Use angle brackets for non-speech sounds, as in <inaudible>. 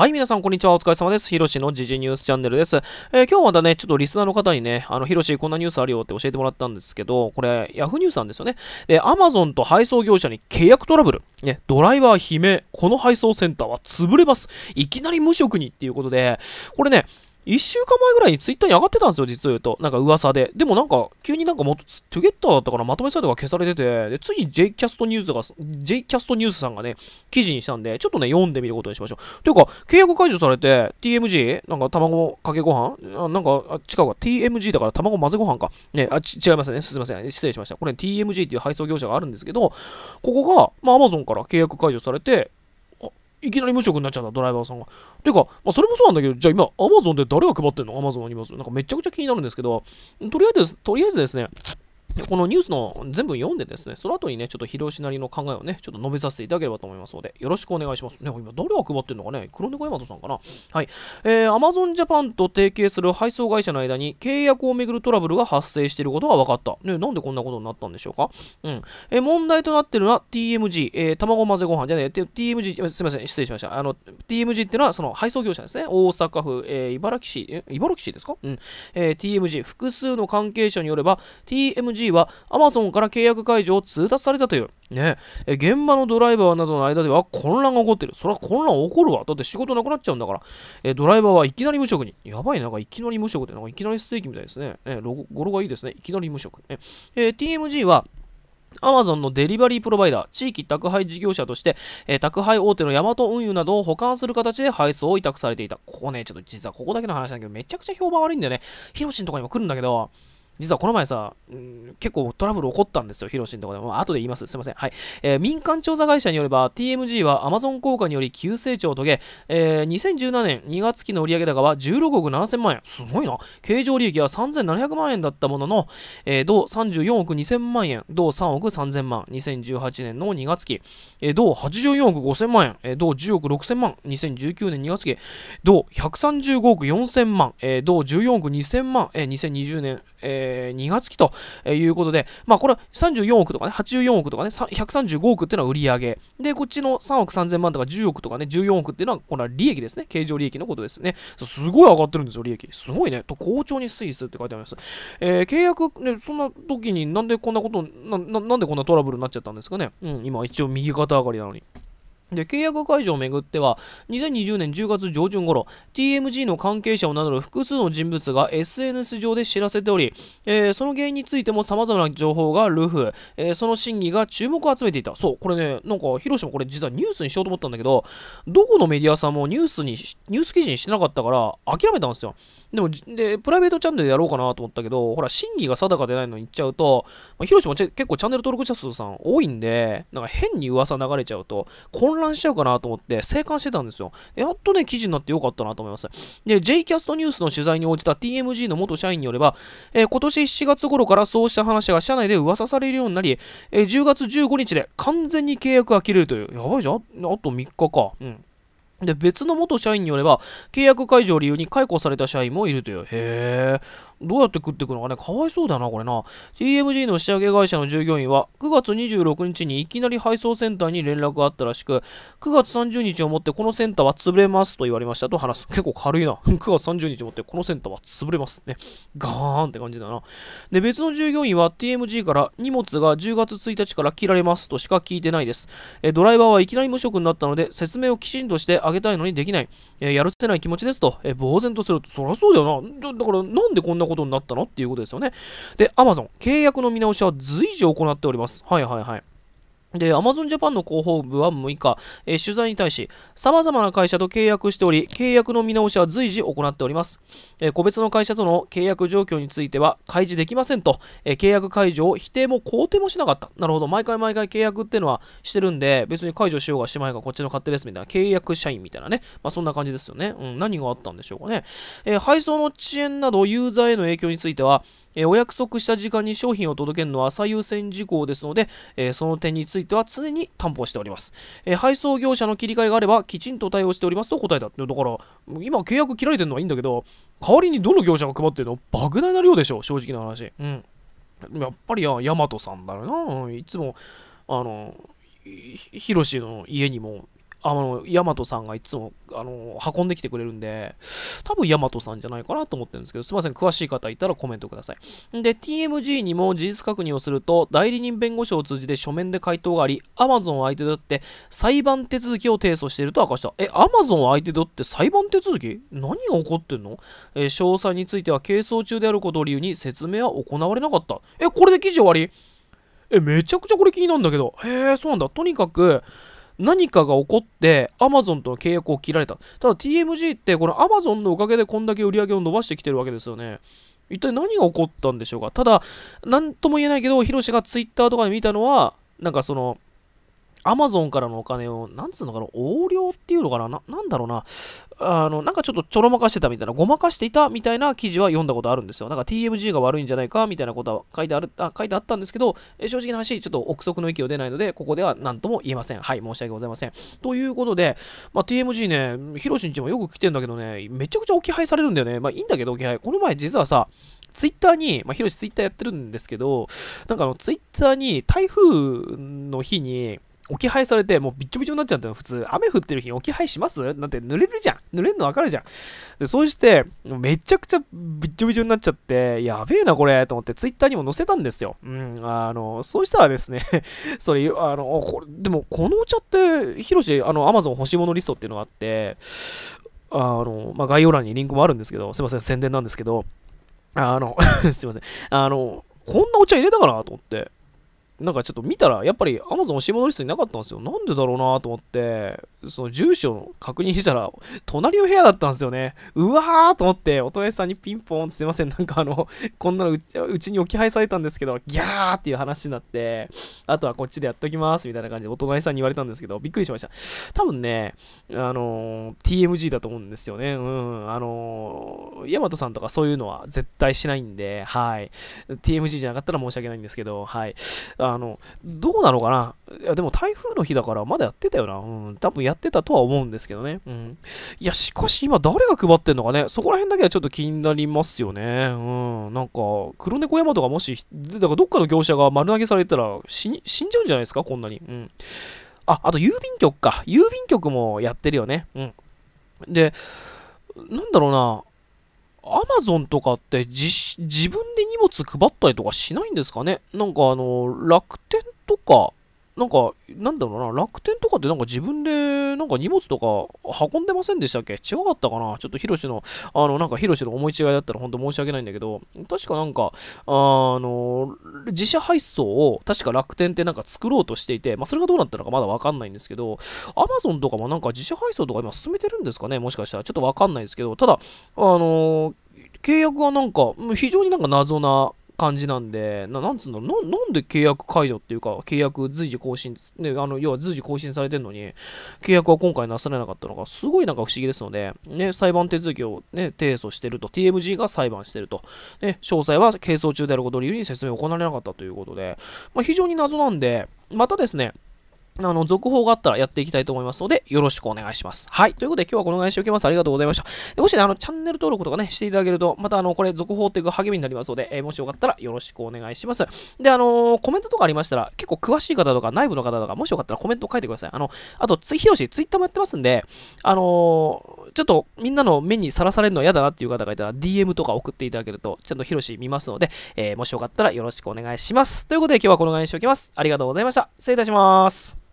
はい、皆さん、こんにちは。お疲れ様です。ひろしの時事ニュースチャンネルです。えー、今日またね、ちょっとリスナーの方にね、あの、ひろし、こんなニュースあるよって教えてもらったんですけど、これ、ヤフーニュースなんですよね。で、アマゾンと配送業者に契約トラブル。ね、ドライバー悲鳴。この配送センターは潰れます。いきなり無職にっていうことで、これね、1週間前ぐらいにツイッターに上がってたんですよ、実を言うと。なんか噂で。でもなんか、急になんかもトゥゲッターだったからまとめサイトが消されてて、で、ついに J キャストニュースが、J キャストニュースさんがね、記事にしたんで、ちょっとね、読んでみることにしましょう。ていうか、契約解除されて、TMG? なんか卵かけご飯あなんか、あ、違うか、TMG だから卵混ぜご飯か。ね、あ、ち、違いますね。すいません。失礼しました。これ TMG っていう配送業者があるんですけど、ここが、まあ、Amazon から契約解除されて、いきなり無職になっちゃった、ドライバーさんが。ていうか、まあ、それもそうなんだけど、じゃあ今、アマゾンで誰が配ってんのアマゾンの荷物。なんかめちゃくちゃ気になるんですけど、とりあえず、とりあえずですね、このニュースの全部読んでですね、その後にね、ちょっと広島なりの考えをね、ちょっと述べさせていただければと思いますので、よろしくお願いします。ね、今、誰が配ってるのかね、黒猫山マさんかな。はい。えー、Amazon Japan と提携する配送会社の間に契約をめぐるトラブルが発生していることが分かった。ね、なんでこんなことになったんでしょうか。うん。えー、問題となってるのは TMG、えー、卵混ぜご飯じゃねえ、TMG、すいません、失礼しました。あの、TMG っていうのはその配送業者ですね。大阪府、えー、茨城市、え茨城市ですかうん。えー、TMG、複数の関係者によれば、TMG g は Amazon から契約解除を通達されたという。ね、え現場のドライバーなどの間では混乱が起こってる。そりゃ混乱起こるわ。だって仕事なくなっちゃうんだから。えドライバーはいきなり無職に。やばい、なんかいきなり無職って、なんかいきなりステーキみたいですね。えロゴ語呂がいいですね。いきなり無職。ねえー、TMG は、Amazon のデリバリープロバイダー、地域宅配事業者として、えー、宅配大手のヤマト運輸などを保管する形で配送を委託されていた。ここね、ちょっと実はここだけの話だけど、めちゃくちゃ評判悪いんだよね。ヒロシンとかにも来るんだけど、実はこの前さ、うん、結構トラブル起こったんですよ、ヒロシのところで。まあ、後で言います。すいません。はい。えー、民間調査会社によれば、TMG は Amazon 効果により急成長を遂げ、えー、2017年2月期の売上高は16億7000万円。すごいな。経常利益は3700万円だったものの、えー、同34億2000万円、同3億3000万、2018年の2月期、えー、同84億5000万円、えー、同10億6000万、2019年2月期、同135億4000万、えー、同14億2000万、えー、2020年、えーえー、2月期ということで、まあこれは34億とかね、84億とかね、135億っていうのは売上で、こっちの3億3000万とか10億とかね、14億っていうのは、これは利益ですね。経常利益のことですね。すごい上がってるんですよ、利益。すごいね。と、好調にスイスって書いてあります。えー、契約、ね、そんな時になんでこんなことな、な、なんでこんなトラブルになっちゃったんですかね。うん、今一応右肩上がりなのに。で、契約解除をめぐっては、2020年10月上旬頃、TMG の関係者を名乗る複数の人物が SNS 上で知らせており、えー、その原因についても様々な情報がルフ、えー、その真偽が注目を集めていた。そう、これね、なんか、広島これ実はニュースにしようと思ったんだけど、どこのメディアさんもニュースに、ニュース記事にしてなかったから、諦めたんですよ。でも、で、プライベートチャンネルでやろうかなと思ったけど、ほら、審議が定かでないのに言っちゃうと、まあ、広島結構チャンネル登録者数さん多いんで、なんか変に噂流れちゃうと、混乱混乱しちゃうかなと思って静観してたんですよ。やっとね、記事になってよかったなと思います。で、J キャストニュースの取材に応じた TMG の元社員によれば、えー、今年7月頃からそうした話が社内で噂されるようになり、えー、10月15日で完全に契約が切れるという、やばいじゃんあと3日か。うん。で、別の元社員によれば、契約解除を理由に解雇された社員もいるという。へえ。どうやって食っていくのかね、かわいそうだな、これな。TMG の仕上げ会社の従業員は、9月26日にいきなり配送センターに連絡があったらしく、9月30日をもってこのセンターは潰れますと言われましたと話す。結構軽いな。9 <laughs> 月30日をもってこのセンターは潰れますね。ガーンって感じだな。で、別の従業員は TMG から荷物が10月1日から切られますとしか聞いてないです。えドライバーはいきなり無職になったので、説明をきちんとしてあげたいのにできない、えやるせない気持ちですと、え呆然とすると、そりゃそうだよな。だから、なんでこんなことになったのっていうことですよね。で、Amazon、契約の見直しは随時行っております。はいはいはい。で、Amazon Japan の広報部は6日、えー、取材に対し、様々な会社と契約しており、契約の見直しは随時行っております。えー、個別の会社との契約状況については開示できませんと、えー、契約解除を否定も肯定もしなかった。なるほど、毎回毎回契約ってのはしてるんで、別に解除しようがしまいがこっちの勝手ですみたいな、契約社員みたいなね、まあそんな感じですよね。うん、何があったんでしょうかね。え配送の遅延などユーザーへの影響については、えお約束した時間に商品を届けるのは最優先事項ですので、えその点についてについては常に担保しております。えー、配送業者の切り替えがあれば、きちんと対応しておりますと答えた。だから、今契約切られてるのはいいんだけど、代わりにどの業者が配ってるの莫大な量でしょ、正直な話。うん。やっぱりや、ヤマトさんだろうな。いつも、あの、ヒロシの家にも、あの、ヤマトさんがいつも、あの、運んできてくれるんで、多分ヤマトさんじゃないかなと思ってるんですけど、すいません、詳しい方いたらコメントください。で、TMG にも事実確認をすると、代理人弁護士を通じて書面で回答があり、Amazon 相手だって裁判手続きを提訴していると明かした。え、Amazon 相手だって裁判手続き何が起こってんの、えー、詳細については、係争中であることを理由に説明は行われなかった。え、これで記事終わりえ、めちゃくちゃこれ気になるんだけど。へえ、そうなんだ。とにかく、何かが起こって、アマゾンとの契約を切られた。ただ TMG って、このアマゾンのおかげでこんだけ売り上げを伸ばしてきてるわけですよね。一体何が起こったんでしょうかただ、なんとも言えないけど、ヒロシが twitter とかで見たのは、なんかその、アマゾンからのお金を、なんつうのかな、横領っていうのかなな、なんだろうな、あの、なんかちょっとちょろまかしてたみたいな、ごまかしていたみたいな記事は読んだことあるんですよ。なんか TMG が悪いんじゃないかみたいなことは書いてあるあ書いてあったんですけど、え正直な話、ちょっと憶測の域を出ないので、ここでは何とも言えません。はい、申し訳ございません。ということで、まあ、TMG ね、ヒロシんちもよく来てんだけどね、めちゃくちゃ置き配されるんだよね。まあいいんだけど、置き配。この前実はさ、ツイッターに、まあ、ヒロシツイッターやってるんですけど、なんかあの、ツイッターに台風の日に、置き配されて、もうびっちょびちょになっちゃだよ、普通、雨降ってる日に置き配しますなんて濡れるじゃん。濡れるのわかるじゃん。で、そうして、めちゃくちゃびっちょびちょになっちゃって、やべえな、これ、と思って、ツイッターにも載せたんですよ。うん、あの、そうしたらですね <laughs> それ、あの、これ、でも、このお茶って、ヒロシ、あの、アマゾン欲しいものリストっていうのがあって、あの、まあ、概要欄にリンクもあるんですけど、すいません、宣伝なんですけど、あの <laughs> すいません、あの、こんなお茶入れたかなと思って、なんかちょっと見たら、やっぱり Amazon 押し戻り室になかったんですよ。なんでだろうなと思って、その住所を確認したら、隣の部屋だったんですよね。うわーと思って、お隣さんにピンポンすいません、なんかあの、こんなのうちに置き配されたんですけど、ギャーっていう話になって、あとはこっちでやっときますみたいな感じでお隣さんに言われたんですけど、びっくりしました。多分ね、あの、TMG だと思うんですよね。うん、あの、ヤマトさんとかそういうのは絶対しないんで、はい。TMG じゃなかったら申し訳ないんですけど、はい。ああの、どうなのかな。いや、でも台風の日だからまだやってたよな。うん、多分やってたとは思うんですけどね。うん。いや、しかし今誰が配ってんのかね。そこら辺だけはちょっと気になりますよね。うん。なんか、黒猫山とかもし、だからどっかの業者が丸投げされたら死死んじゃうんじゃないですか、こんなに。うん。あ、あと郵便局か。郵便局もやってるよね。うん。で、なんだろうな。アマゾンとかって自分物配ったりとかしないんですかねなんかあの、楽天とか、なんか、なんだろうな、楽天とかってなんか自分で、なんか荷物とか運んでませんでしたっけ違かったかなちょっとヒロシの、あの、なんかヒロシの思い違いだったら本当申し訳ないんだけど、確かなんか、あの、自社配送を確か楽天ってなんか作ろうとしていて、まあそれがどうなったのかまだわかんないんですけど、アマゾンとかもなんか自社配送とか今進めてるんですかねもしかしたら。ちょっとわかんないですけど、ただ、あの、契約はなんか、非常になんか謎な感じなんで、ななんつうんだろうな、なんで契約解除っていうか、契約随時更新、ね、あの要は随時更新されてるのに、契約は今回なされなかったのが、すごいなんか不思議ですので、ね、裁判手続きを、ね、提訴してると、TMG が裁判してると、ね、詳細は係争中であることを理由に説明を行われなかったということで、まあ、非常に謎なんで、またですね、あの、続報があったらやっていきたいと思いますので、よろしくお願いします。はい。ということで、今日はこのぐらいにしておきます。ありがとうございました。でもしね、あの、チャンネル登録とかね、していただけると、また、あの、これ、続報っていうか励みになりますので、えー、もしよかったらよろしくお願いします。で、あのー、コメントとかありましたら、結構詳しい方とか、内部の方とか、もしよかったらコメント書いてください。あの、あと、つ、ひろし、ツイッターもやってますんで、あのー、ちょっと、みんなの目にさらされるのは嫌だなっていう方がいたら、DM とか送っていただけると、ちゃんとひろし見ますので、えー、もしよかったらよろしくお願いします。ということで、今日はこのぐらいにしておきます。ありがとうございました。失礼いたします。